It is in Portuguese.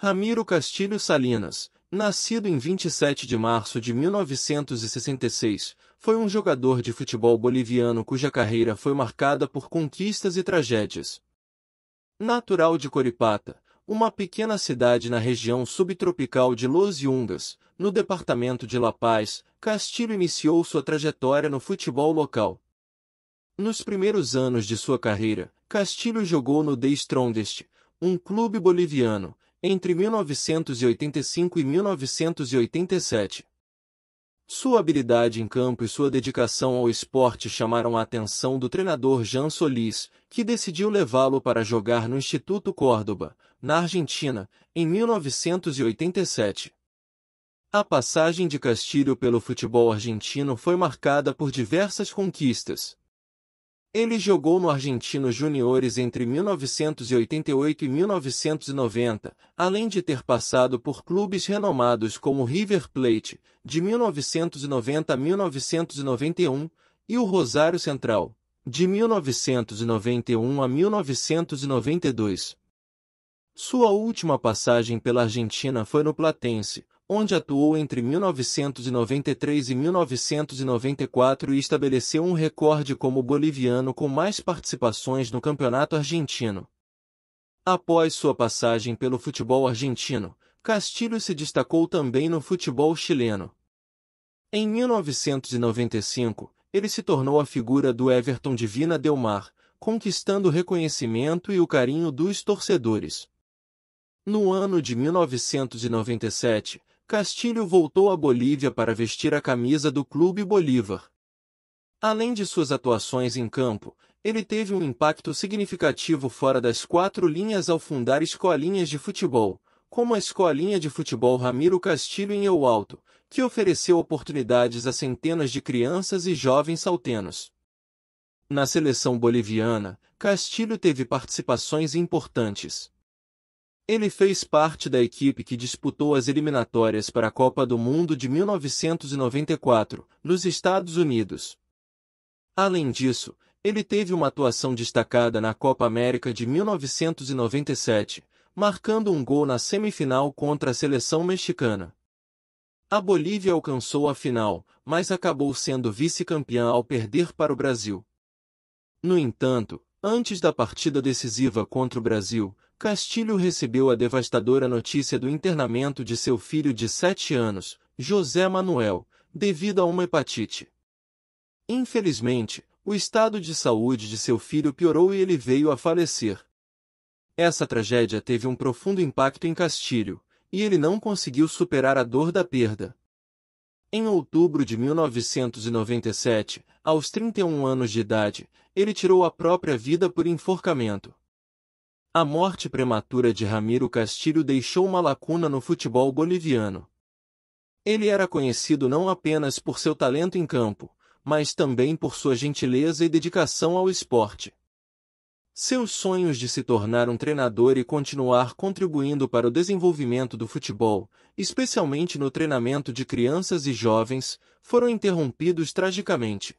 Ramiro Castilho Salinas, nascido em 27 de março de 1966, foi um jogador de futebol boliviano cuja carreira foi marcada por conquistas e tragédias. Natural de Coripata, uma pequena cidade na região subtropical de Los Yungas, no departamento de La Paz, Castilho iniciou sua trajetória no futebol local. Nos primeiros anos de sua carreira, Castilho jogou no The Strongest, um clube boliviano, entre 1985 e 1987. Sua habilidade em campo e sua dedicação ao esporte chamaram a atenção do treinador Jean Solis, que decidiu levá-lo para jogar no Instituto Córdoba, na Argentina, em 1987. A passagem de Castilho pelo futebol argentino foi marcada por diversas conquistas, ele jogou no Argentino Juniores entre 1988 e 1990, além de ter passado por clubes renomados como River Plate, de 1990 a 1991, e o Rosário Central, de 1991 a 1992. Sua última passagem pela Argentina foi no Platense, onde atuou entre 1993 e 1994 e estabeleceu um recorde como boliviano com mais participações no Campeonato Argentino. Após sua passagem pelo futebol argentino, Castilho se destacou também no futebol chileno. Em 1995, ele se tornou a figura do Everton Divina Del Mar, conquistando o reconhecimento e o carinho dos torcedores. No ano de 1997, Castilho voltou à Bolívia para vestir a camisa do Clube Bolívar. Além de suas atuações em campo, ele teve um impacto significativo fora das quatro linhas ao fundar escolinhas de futebol, como a Escolinha de Futebol Ramiro Castilho em El Alto, que ofereceu oportunidades a centenas de crianças e jovens saltenos. Na seleção boliviana, Castilho teve participações importantes. Ele fez parte da equipe que disputou as eliminatórias para a Copa do Mundo de 1994, nos Estados Unidos. Além disso, ele teve uma atuação destacada na Copa América de 1997, marcando um gol na semifinal contra a seleção mexicana. A Bolívia alcançou a final, mas acabou sendo vice-campeã ao perder para o Brasil. No entanto, antes da partida decisiva contra o Brasil, Castilho recebeu a devastadora notícia do internamento de seu filho de 7 anos, José Manuel, devido a uma hepatite. Infelizmente, o estado de saúde de seu filho piorou e ele veio a falecer. Essa tragédia teve um profundo impacto em Castilho, e ele não conseguiu superar a dor da perda. Em outubro de 1997, aos 31 anos de idade, ele tirou a própria vida por enforcamento. A morte prematura de Ramiro Castilho deixou uma lacuna no futebol boliviano. Ele era conhecido não apenas por seu talento em campo, mas também por sua gentileza e dedicação ao esporte. Seus sonhos de se tornar um treinador e continuar contribuindo para o desenvolvimento do futebol, especialmente no treinamento de crianças e jovens, foram interrompidos tragicamente.